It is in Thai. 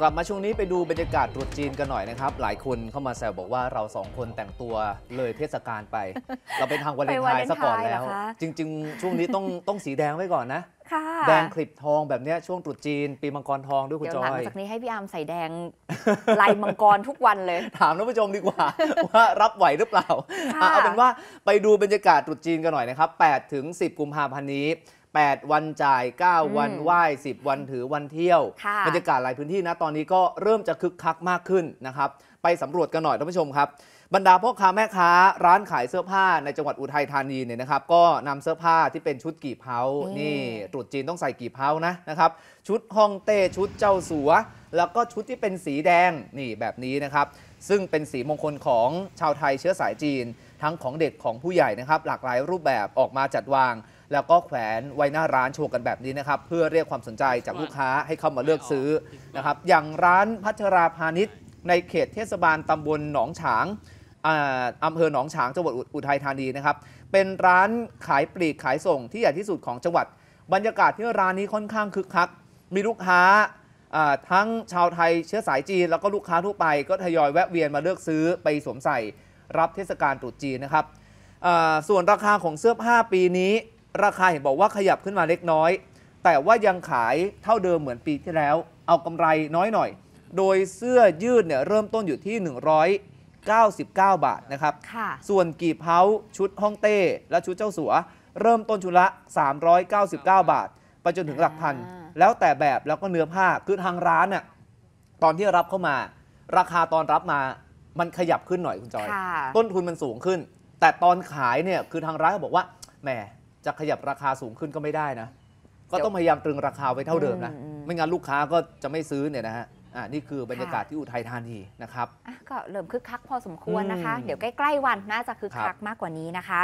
กลับมาช่วงนี้ไปดูบรรยากาศตรุษจีนกันหน่อยนะครับ หลายคนเข้ามาแซวบอกว่าเราสองคนแต่งตัวเลยเทศกาลไป เราเป็นทางวันเลนไทน์ซะก่อนแล้ว จริง ๆ ช่วงนี้ต้องต้องสีแดงไว้ก่อนนะแดงคลิปทองแบบนี้ช่วงตรุษจีน ปีมังกรทองด้วยคุณจอยเดี๋ยวหลังจากนี้ให้พี่อามใส่แดงลายมังกรทุกวันเลย ถามท่านผู้ชมดีกว่าว่า รับไหวหรือเปล่าเอาเป็นว่าไปดูบรรยากาศตรุษจีนกันหน่อยนะครับ8ถึง10 กุมภาพันธ์นี้8 วันจ่าย 9 วันไหว้ 10 วันถือวันเที่ยวบรรยากาศหลายพื้นที่นะ ตอนนี้ก็เริ่มจะคึกคักมากขึ้นนะครับ ไปสำรวจกันหน่อยท่านผู้ชมครับบรรดาพ่อค้าแม่ค้าร้านขายเสื้อผ้าในจังหวัดอุทัยธานีเนี่ยนะครับก็นำเสื้อผ้าที่เป็นชุดกี่เพานี่ ตรุษจีนต้องใส่กี่เพานะนะครับ ชุดฮ่องเต้ชุดเจ้าสัว แล้วก็ชุดที่เป็นสีแดงนี่แบบนี้นะครับซึ่งเป็นสีมงคลของชาวไทยเชื้อสายจีนทั้งของเด็กของผู้ใหญ่นะครับหลากหลายรูปแบบออกมาจัดวางแล้วก็แขวนไว้หน้าร้านโชว์กันแบบนี้นะครับเพื่อเรียกความสนใจจากลูกค้าให้เข้ามาเลือกซื้อนะครับ อย่างร้านพัชราพาณิชย์ ในเขตเทศบาลตำบลหนองฉางอำเภอหนองฉางจังหวัดอุทัยธานีนะครับเป็นร้านขายปลีก ขายส่งที่ใหญ่ที่สุดของจังหวัด บรรยากาศที่ร้านนี้ค่อนข้างคึกคัก มีลูกค้าทั้งชาวไทยเชื้อสายจีนแล้วก็ลูกค้าทั่วไปก็ทยอยแวะเวียนมาเลือกซื้อไปสวมใส่รับเทศกาลตรุษจีนนะครับส่วนราคาของเสื้อผ้าปีนี้ราคาเห็นบอกว่าขยับขึ้นมาเล็กน้อย แต่ว่ายังขายเท่าเดิมเหมือนปีที่แล้ว เอากำไรน้อยหน่อย โดยเสื้อยืดเนี่ยเริ่มต้นอยู่ที่ 199 บาทนะครับส่วนกีบเฮาชุดฮ้องเต้และชุดเจ้าสัว เริ่มต้นชุดละ 399 บาทไปจนถึงหลักพันแล้วแต่แบบแล้วก็เนื้อผ้าคือทางร้านน่ยตอนที่รับเข้ามา ราคาตอนรับมามันขยับขึ้นหน่อยคุณจอยต้นทุนมันสูงขึ้น แต่ตอนขายเนี่ยคือทางร้านเขาบอกว่าแหมจะขยับราคาสูงขึ้นก็ไม่ได้นะ ก็ต้องพยายามตรึงราคาไว้เท่าเดิมนะ ไม่งั้นลูกค้าก็จะไม่ซื้อเนี่ยนะฮะ อ่านี่คือบรรยากาศที่อุทัยธานีนะครับก็เริ่มคึกคักพอสมควรนะคะ เดี๋ยวใกล้ๆวันน่าจะคึกคักมากกว่านี้นะคะ